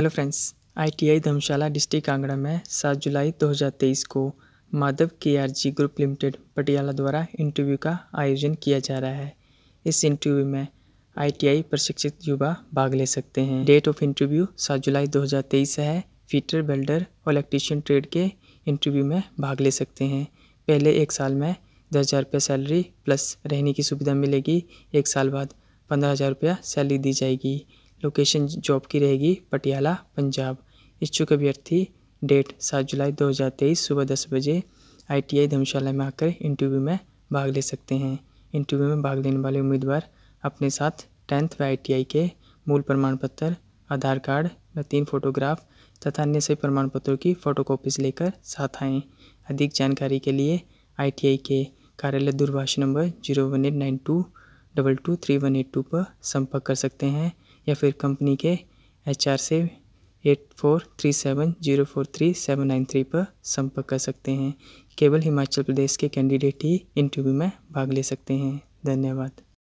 hello friends ITI Dharamshala district Kangra में 7 जुलाई 2023 को Madhav KRG group limited Patiala द्वारा इंटरव्यू का आयोजन किया जा रहा है इस इंटरव्यू में आईटीआई प्रशिक्षित युवा भाग ले सकते हैं डेट ऑफ इंटरव्यू 7 जुलाई 2023 है फीटर बिल्डर और इलेक्ट्रीशियन ट्रेड के इंटरव्यू में भाग ले सकते हैं पहले एक साल में दस हज़ार रुपये सैलरी प्लस रहने की सुविधा मिलेगी एक साल बाद पंद्रह हज़ार रुपया सैलरी दी जाएगी लोकेशन जॉब की रहेगी पटियाला पंजाब इच्छुक अभ्यर्थी डेट सात जुलाई 2023 सुबह दस बजे आईटीआई धर्मशाला में आकर इंटरव्यू में भाग ले सकते हैं इंटरव्यू में भाग लेने वाले उम्मीदवार अपने साथ टेंथ व आई के मूल प्रमाण पत्र आधार कार्ड व तीन फोटोग्राफ तथा अन्य सभी प्रमाण पत्रों की फ़ोटोकॉपीज लेकर साथ आएँ अधिक जानकारी के लिए आईटीआई के कार्यालय दूरभाष number zero one eight nine two double two three one eight two पर संपर्क कर सकते हैं या फिर कंपनी के एच से eight four three seven zero four three seven nine three पर संपर्क कर सकते हैं केवल हिमाचल प्रदेश के कैंडिडेट ही इंटरव्यू में भाग ले सकते हैं धन्यवाद